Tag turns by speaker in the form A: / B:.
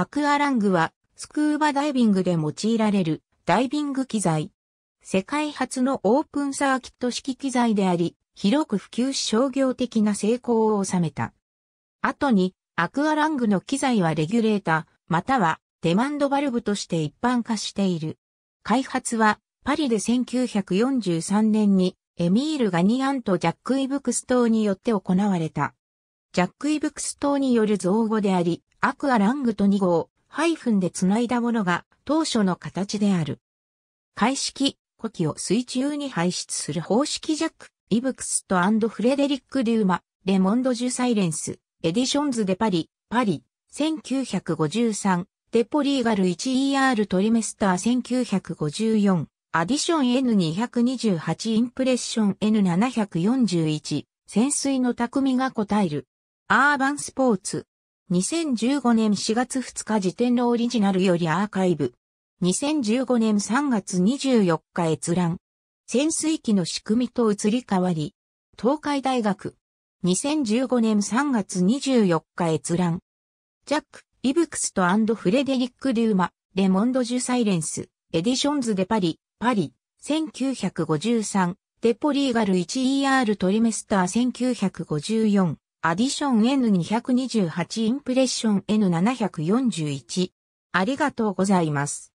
A: アクアラングはスクーバダイビングで用いられるダイビング機材。世界初のオープンサーキット式機材であり、広く普及し商業的な成功を収めた。後に、アクアラングの機材はレギュレーター、またはデマンドバルブとして一般化している。開発は、パリで1943年にエミール・ガニアンとジャック・イブクストーによって行われた。ジャック・イブクス等による造語であり、アクアラングと2号、ハイフンで繋いだものが当初の形である。開式、古希を水中に排出する方式ジャック、イブクスとフレデリック・デューマ、レモンド・ジュ・サイレンス、エディションズ・デ・パリ、パリ、1953、デポリーガル 1ER トリメスター1954、アディション N228 インプレッション N741、潜水の匠が答える。アーバンスポーツ。2015年4月2日時点のオリジナルよりアーカイブ。2015年3月24日閲覧。潜水機の仕組みと移り変わり。東海大学。2015年3月24日閲覧。ジャック、イブクストフレデリック・デューマ、レモンド・ジュ・サイレンス、エディションズ・デ・パリ、パリ、1953、デポリーガル 1ER トリメスター1954。アディション N228 インプレッション N741。ありがとうございます。